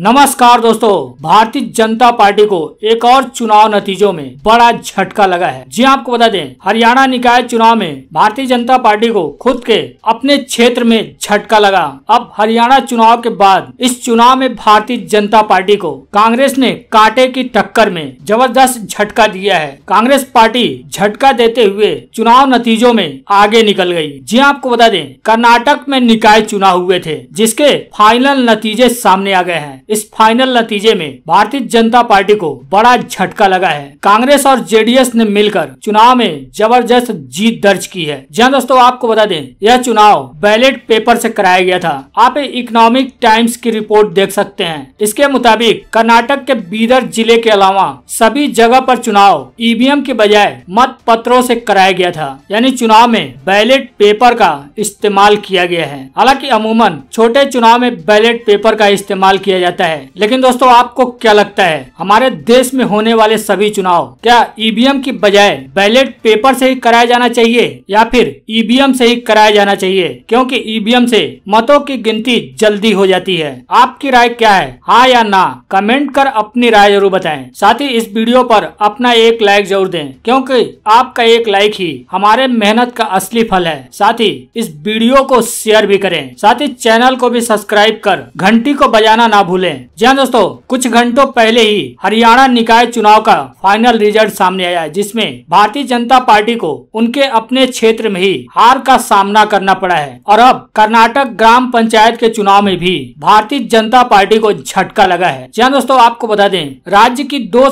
नमस्कार दोस्तों भारतीय जनता पार्टी को एक और चुनाव नतीजों में बड़ा झटका लगा है जी हाँ, आपको बता दें हरियाणा निकाय चुनाव में भारतीय जनता पार्टी को खुद के अपने क्षेत्र में झटका लगा अब हरियाणा चुनाव के बाद इस चुनाव में भारतीय जनता पार्टी को कांग्रेस ने कांटे की टक्कर में जबरदस्त झटका दिया है कांग्रेस पार्टी झटका देते हुए चुनाव नतीजों में आगे निकल गयी जी हाँ, आपको बता दें कर्नाटक में निकाय चुनाव हुए थे जिसके फाइनल नतीजे सामने आ गए हैं इस फाइनल नतीजे में भारतीय जनता पार्टी को बड़ा झटका लगा है कांग्रेस और जेडीएस ने मिलकर चुनाव में जबरदस्त जीत दर्ज की है जहाँ दोस्तों आपको बता दें यह चुनाव बैलेट पेपर से कराया गया था आप इकोनॉमिक टाइम्स की रिपोर्ट देख सकते हैं इसके मुताबिक कर्नाटक के बीदर जिले के अलावा सभी जगह पर चुनाव ईवीएम के बजाय मत पत्रों से कराया गया था यानी चुनाव में बैलेट पेपर का इस्तेमाल किया गया है हालांकि अमूमन छोटे चुनाव में बैलेट पेपर का इस्तेमाल किया जाता रहता है लेकिन दोस्तों आपको क्या लगता है हमारे देश में होने वाले सभी चुनाव क्या ईवीएम e की बजाय बैलेट पेपर से ही कराया जाना चाहिए या फिर ईवीएम e से ही कराया जाना चाहिए क्योंकि ईवीएम e से मतों की गिनती जल्दी हो जाती है आपकी राय क्या है हाँ या ना कमेंट कर अपनी राय जरूर बताएं साथ ही इस वीडियो पर अपना एक लाइक जरूर दें क्योंकि आपका एक लाइक ही हमारे मेहनत का असली फल है साथ ही इस वीडियो को शेयर भी करें साथ ही चैनल को भी सब्सक्राइब कर घंटी को बजाना ना भूले लें जी हाँ दोस्तों कुछ घंटों पहले ही हरियाणा निकाय चुनाव का फाइनल रिजल्ट सामने आया है जिसमे भारतीय जनता पार्टी को उनके अपने क्षेत्र में ही हार का सामना करना पड़ा है और अब कर्नाटक ग्राम पंचायत के चुनाव में भी भारतीय जनता पार्टी को झटका लगा है जी हाँ दोस्तों आपको बता दें राज्य की दो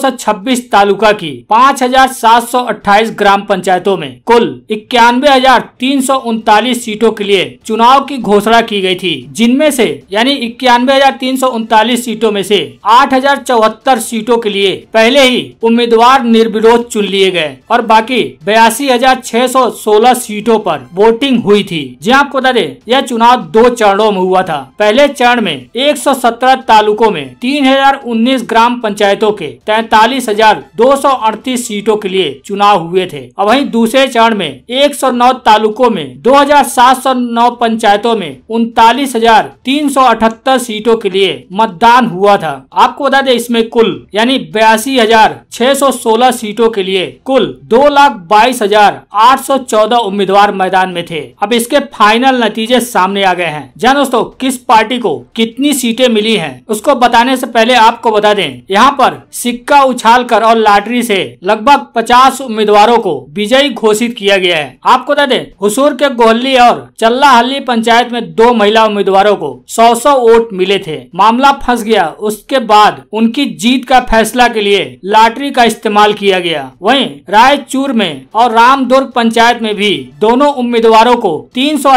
तालुका की पाँच ग्राम पंचायतों में कुल इक्यानवे सीटों के लिए चुनाव की घोषणा की गयी थी जिनमें ऐसी यानी इक्यानवे चालीस सीटों में से आठ सीटों के लिए पहले ही उम्मीदवार निर्विरोध चुन लिए गए और बाकी बयासी सीटों पर वोटिंग हुई थी जी हाँ, आपको बता दें यह चुनाव दो चरणों में हुआ था पहले चरण में 117 तालुकों में 3019 ग्राम पंचायतों के तैतालीस सीटों के लिए चुनाव हुए थे और वहीं दूसरे चरण में 109 तालुकों में 2709 पंचायतों में उनतालीस सीटों के लिए मत मतदान हुआ था आपको बता दें इसमें कुल यानी बयासी हजार छह सौ सोलह सीटों के लिए कुल दो लाख बाईस हजार आठ सौ चौदह उम्मीदवार मैदान में थे अब इसके फाइनल नतीजे सामने आ गए हैं जहाँ दोस्तों किस पार्टी को कितनी सीटें मिली हैं उसको बताने से पहले आपको बता दें यहाँ पर सिक्का उछाल कर और लॉटरी से लगभग पचास उम्मीदवारों को विजयी घोषित किया गया है आपको बता दें हुसूर के गोहली और चल्ला हल्ली पंचायत में दो महिला उम्मीदवारों को सौ सौ वोट मिले थे मामला फंस गया उसके बाद उनकी जीत का फैसला के लिए लाटरी का इस्तेमाल किया गया वहीं रायचूर में और रामदुर्ग पंचायत में भी दोनों उम्मीदवारों को सौ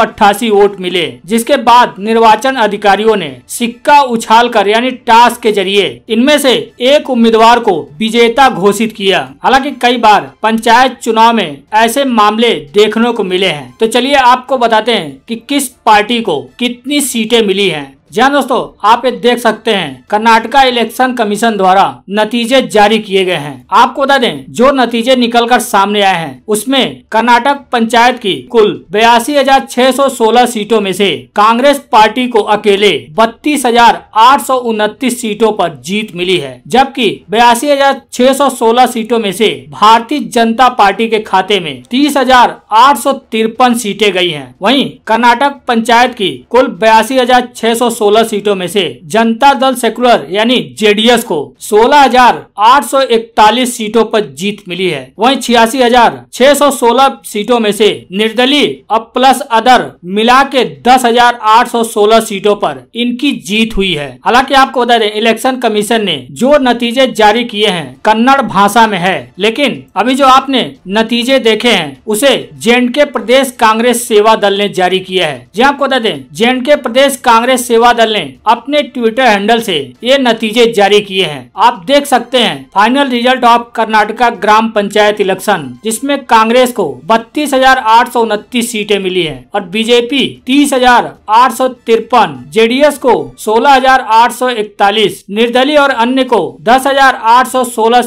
अट्ठासी वोट मिले जिसके बाद निर्वाचन अधिकारियों ने सिक्का उछाल कर यानी टास्क के जरिए इनमें से एक उम्मीदवार को विजेता घोषित किया हालांकि कई बार पंचायत चुनाव में ऐसे मामले देखने को मिले हैं तो चलिए आपको बताते हैं कि किस पार्टी को कितनी सीटें मिली हैं जी दोस्तों आप ये देख सकते हैं कर्नाटका इलेक्शन कमीशन द्वारा नतीजे जारी किए गए हैं आपको बता दें जो नतीजे निकल कर सामने आए हैं उसमें कर्नाटक पंचायत की कुल बयासी हजार छह सौ सोलह सीटों में से कांग्रेस पार्टी को अकेले बत्तीस हजार आठ सौ उनतीस सीटों पर जीत मिली है जबकि बयासी हजार छह सौ सोलह सीटों में से भारतीय जनता पार्टी के खाते में तीस हजार आठ सौ तिरपन सीटें गई हैं। वहीं कर्नाटक पंचायत की कुल बयासी हजार छह सौ 116 सीटों में से जनता दल सेकुलर यानी जेडीएस को 16,841 सीटों पर जीत मिली है वहीं छियासी सीटों में से निर्दलीय अब प्लस अदर मिला के दस सीटों पर इनकी जीत हुई है हालांकि आपको बता दें इलेक्शन कमीशन ने जो नतीजे जारी किए हैं कन्नड़ भाषा में है लेकिन अभी जो आपने नतीजे देखे हैं उसे जे के प्रदेश कांग्रेस सेवा दल ने जारी किया है जी हाँ, आपको बता दें जे प्रदेश कांग्रेस सेवा बादल ने अपने ट्विटर हैंडल से ये नतीजे जारी किए हैं आप देख सकते हैं फाइनल रिजल्ट ऑफ कर्नाटका ग्राम पंचायत इलेक्शन जिसमें कांग्रेस को बत्तीस सीटें मिली है और बीजेपी तीस जेडीएस को सोलह निर्दलीय और अन्य को दस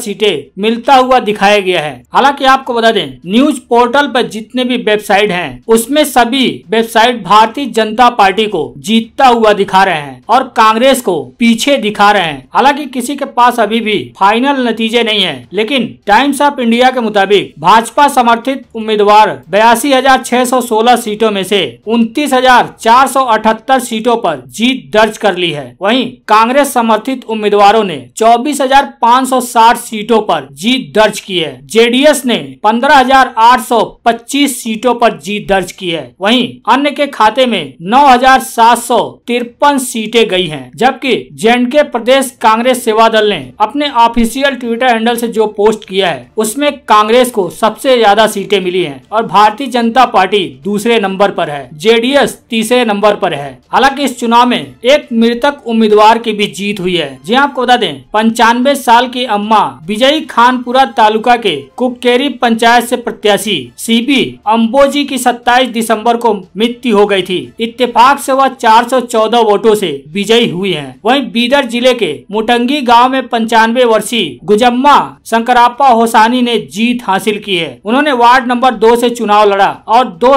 सीटें मिलता हुआ दिखाया गया है हालांकि आपको बता दें न्यूज पोर्टल पर जितने भी वेबसाइट हैं उसमें सभी वेबसाइट भारतीय जनता पार्टी को जीतता हुआ दिखा दिखा रहे हैं और कांग्रेस को पीछे दिखा रहे हैं हालांकि किसी के पास अभी भी फाइनल नतीजे नहीं है लेकिन टाइम्स ऑफ इंडिया के मुताबिक भाजपा समर्थित उम्मीदवार बयासी हजार छह सौ सोलह सीटों में से उनतीस हजार चार सौ अठहत्तर सीटों पर जीत दर्ज कर ली है वहीं कांग्रेस समर्थित उम्मीदवारों ने चौबीस हजार पाँच सौ साठ सीटों पर जीत दर्ज की है जेडीएस ने पंद्रह हजार आठ सौ पच्चीस सीटों पर जीत दर्ज की है वहीं अन्य के खाते में नौ हजार सात सौ तिरपन छप्पन सीटें गई हैं जबकि जे के प्रदेश कांग्रेस सेवा दल ने अपने ऑफिशियल ट्विटर हैंडल से जो पोस्ट किया है उसमें कांग्रेस को सबसे ज्यादा सीटें मिली हैं और भारतीय जनता पार्टी दूसरे नंबर पर है जेडीएस तीसरे नंबर पर है हालांकि इस चुनाव में एक मृतक उम्मीदवार की भी जीत हुई है जी हाँ, आपको बता दें पंचानवे साल की अम्मा विजयी खानपुरा तालुका के कुकेरी पंचायत से प्रत्याशी सीपी अम्बोजी की 27 दिसंबर को मृत्यु हो गई थी इत्तेफाक से वह 414 वोटों से विजयी हुई हैं। वहीं बीदर जिले के मुटंगी गांव में पंचानवे वर्षीय गुजम्मा शंकराप्पा होसानी ने जीत हासिल की है उन्होंने वार्ड नंबर दो से चुनाव लड़ा और दो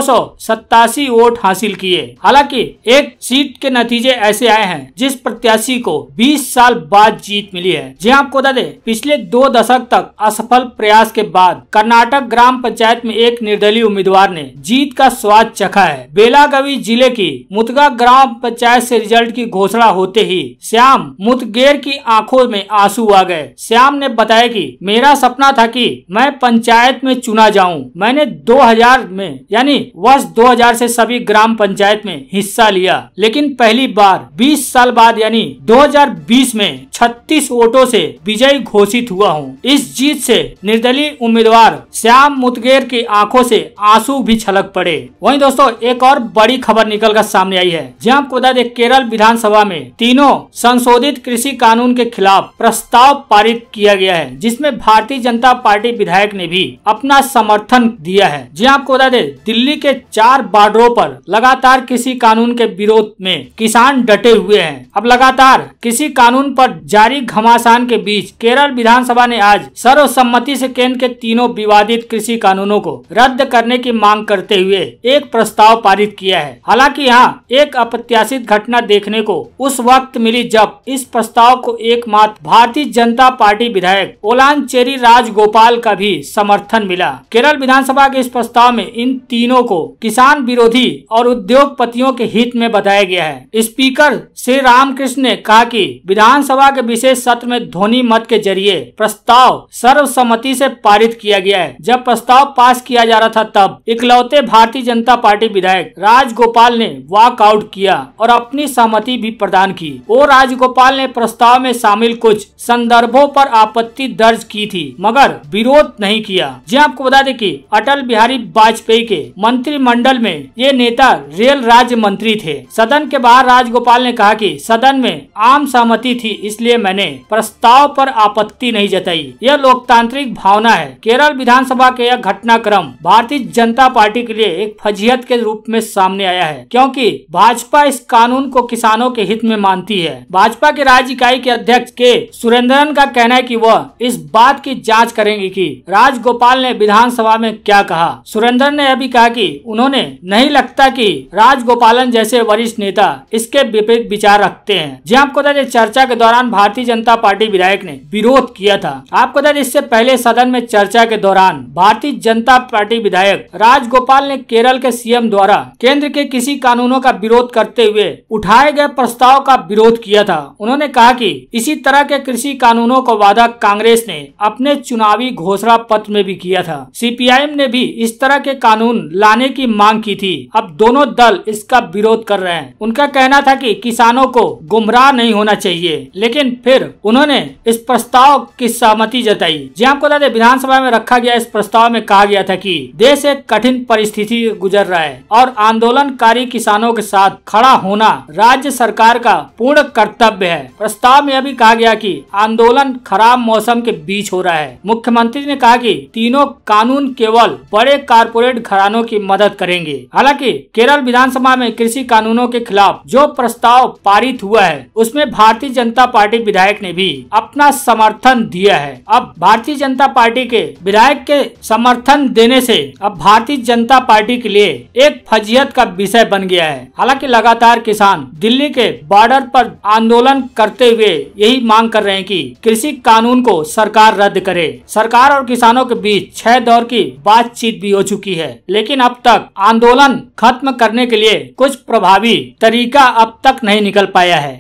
वोट हासिल किए हालांकि एक सीट के नतीजे ऐसे आए हैं जिस प्रत्याशी को 20 साल बाद जीत मिली है जी हाँ, आपको बता दें पिछले दो दशक तक असफल प्रयास के बाद कर्नाटक ग्राम पंचायत में एक निर्दलीय उम्मीदवार ने जीत का स्वाद चखा है बेलागवी जिले की मुतगा ग्राम पंचायत से रिजल्ट की घोषणा होते ही श्याम मुतगेर की आंखों में आंसू आ गए श्याम ने बताया कि मेरा सपना था कि मैं पंचायत में चुना जाऊं मैंने 2000 में यानी वर्ष 2000 से सभी ग्राम पंचायत में हिस्सा लिया लेकिन पहली बार 20 साल बाद यानी 2020 में छत्तीस वोटों से विजयी घोषित हुआ हूँ इस जीत से निर्दलीय उम्मीदवार श्याम मुतगेर की आंखों से आंसू भी छलक पड़े वहीं दोस्तों एक और बड़ी खबर निकल कर सामने आई है जी आपको बता दें केरल विधानसभा में तीनों संशोधित कृषि कानून के खिलाफ प्रस्ताव पारित किया गया है जिसमें भारतीय जनता पार्टी विधायक ने भी अपना समर्थन दिया है जी आपको बता दें दिल्ली के चार बार्डरों पर लगातार कृषि कानून के विरोध में किसान डटे हुए हैं अब लगातार किसी कानून पर जारी घमासान के बीच केरल विधानसभा ने आज सर्वसम्मति से केंद्र के तीनों विवादित कृषि कानूनों को रद्द करने की मांग करते हुए एक प्रस्ताव पारित किया है हालांकि यहाँ एक अप्रत्याशित घटना देखने को उस वक्त मिली जब इस प्रस्ताव को एकमात्र भारतीय जनता पार्टी विधायक ओलान चेरी राजगोपाल का भी समर्थन मिला केरल विधानसभा के इस प्रस्ताव में इन तीनों को किसान विरोधी और उद्योगपतियों के हित में बताया गया है स्पीकर श्री रामकृष्ण ने कहा की विधानसभा के विशेष सत्र में ध्वनि मत के जरिए प्रस्ताव सर्वसम्मति से पारित किया गया है जब प्रस्ताव पास किया जा रहा था तब इकलौते भारतीय जनता पार्टी विधायक राजगोपाल ने वॉकआउट किया और अपनी सहमति भी प्रदान की वो राजगोपाल ने प्रस्ताव में शामिल कुछ संदर्भों पर आपत्ति दर्ज की थी मगर विरोध नहीं किया जी हाँ, आपको बता दें कि अटल बिहारी वाजपेयी के मंत्रिमंडल में ये नेता रेल राज्य मंत्री थे सदन के बाहर राजगोपाल ने कहा कि सदन में आम सहमति थी इसलिए इसलिए मैंने प्रस्ताव पर आपत्ति नहीं जताई यह लोकतांत्रिक भावना है केरल विधानसभा के यह घटनाक्रम भारतीय जनता पार्टी के लिए एक फजीहत के रूप में सामने आया है क्योंकि भाजपा इस कानून को किसानों के हित में मानती है भाजपा के राज्य इकाई के अध्यक्ष के सुरेंद्रन का कहना है की वह इस बात की जाँच करेंगे की राजगोपाल ने विधानसभा में क्या कहा सुरेंद्रन ने यह भी कहा की उन्होंने नहीं लगता की राजगोपालन जैसे वरिष्ठ नेता इसके विपरीत विचार रखते हैं जी आपको बता दें चर्चा के दौरान भारतीय जनता पार्टी विधायक ने विरोध किया था आपको दर इससे पहले सदन में चर्चा के दौरान भारतीय जनता पार्टी विधायक राजगोपाल ने केरल के सीएम द्वारा केंद्र के किसी कानूनों का विरोध करते हुए उठाए गए प्रस्ताव का विरोध किया था उन्होंने कहा की इसी तरह के कृषि कानूनों का वादा कांग्रेस ने अपने चुनावी घोषणा पत्र में भी किया था सीपीआईएम ने भी इस तरह के कानून लाने की मांग की थी अब दोनों दल इसका विरोध कर रहे हैं उनका कहना था कि किसानों को गुमराह नहीं होना चाहिए लेकिन लेकिन फिर उन्होंने इस प्रस्ताव की सहमति जताई जी आपको बता दें विधानसभा में रखा गया इस प्रस्ताव में कहा गया था कि देश एक कठिन परिस्थिति गुजर रहा है और आंदोलनकारी किसानों के साथ खड़ा होना राज्य सरकार का पूर्ण कर्तव्य है प्रस्ताव में यह भी कहा गया की आंदोलन खराब मौसम के बीच हो रहा है मुख्यमंत्री ने कहा की तीनों कानून केवल बड़े कारपोरेट घरानों की मदद करेंगे हालांकि केरल विधानसभा में कृषि कानूनों के खिलाफ जो प्रस्ताव पारित हुआ है उसमें भारतीय जनता पार्टी पार्टी विधायक ने भी अपना समर्थन दिया है अब भारतीय जनता पार्टी के विधायक के समर्थन देने से अब भारतीय जनता पार्टी के लिए एक फजीहत का विषय बन गया है हालांकि लगातार किसान दिल्ली के बॉर्डर पर आंदोलन करते हुए यही मांग कर रहे हैं कि कृषि कानून को सरकार रद्द करे सरकार और किसानों के बीच छह दौर की बातचीत भी हो चुकी है लेकिन अब तक आंदोलन खत्म करने के लिए कुछ प्रभावी तरीका अब तक नहीं निकल पाया है